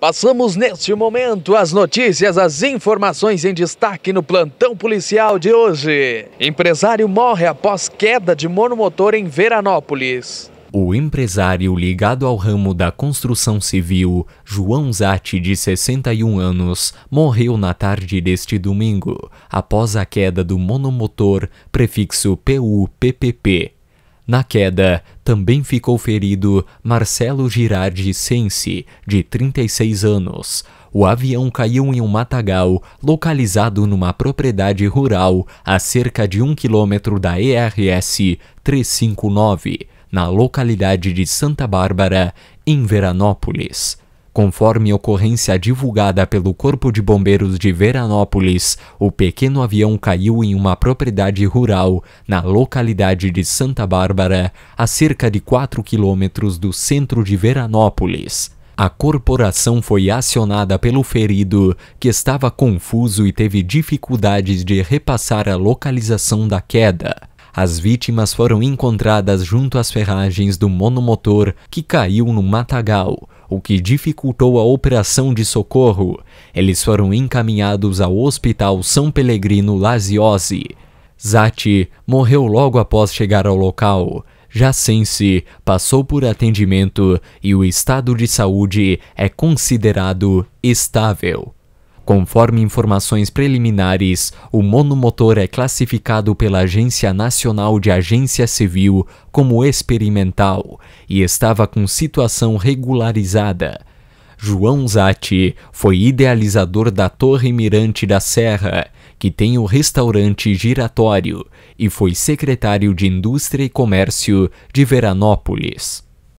Passamos neste momento as notícias, as informações em destaque no plantão policial de hoje. Empresário morre após queda de monomotor em Veranópolis. O empresário ligado ao ramo da construção civil, João Zatti, de 61 anos, morreu na tarde deste domingo, após a queda do monomotor prefixo PU-PPP na queda, também ficou ferido Marcelo Girardi Sense, de 36 anos. O avião caiu em um matagal localizado numa propriedade rural a cerca de um quilômetro da ERS 359, na localidade de Santa Bárbara, em Veranópolis. Conforme ocorrência divulgada pelo Corpo de Bombeiros de Veranópolis, o pequeno avião caiu em uma propriedade rural na localidade de Santa Bárbara, a cerca de 4 quilômetros do centro de Veranópolis. A corporação foi acionada pelo ferido, que estava confuso e teve dificuldades de repassar a localização da queda. As vítimas foram encontradas junto às ferragens do monomotor que caiu no matagal, o que dificultou a operação de socorro. Eles foram encaminhados ao Hospital São Pelegrino Laziose. Zati morreu logo após chegar ao local. Jacense passou por atendimento e o estado de saúde é considerado estável. Conforme informações preliminares, o monomotor é classificado pela Agência Nacional de Agência Civil como experimental e estava com situação regularizada. João Zatti foi idealizador da Torre Mirante da Serra, que tem o restaurante Giratório, e foi secretário de Indústria e Comércio de Veranópolis.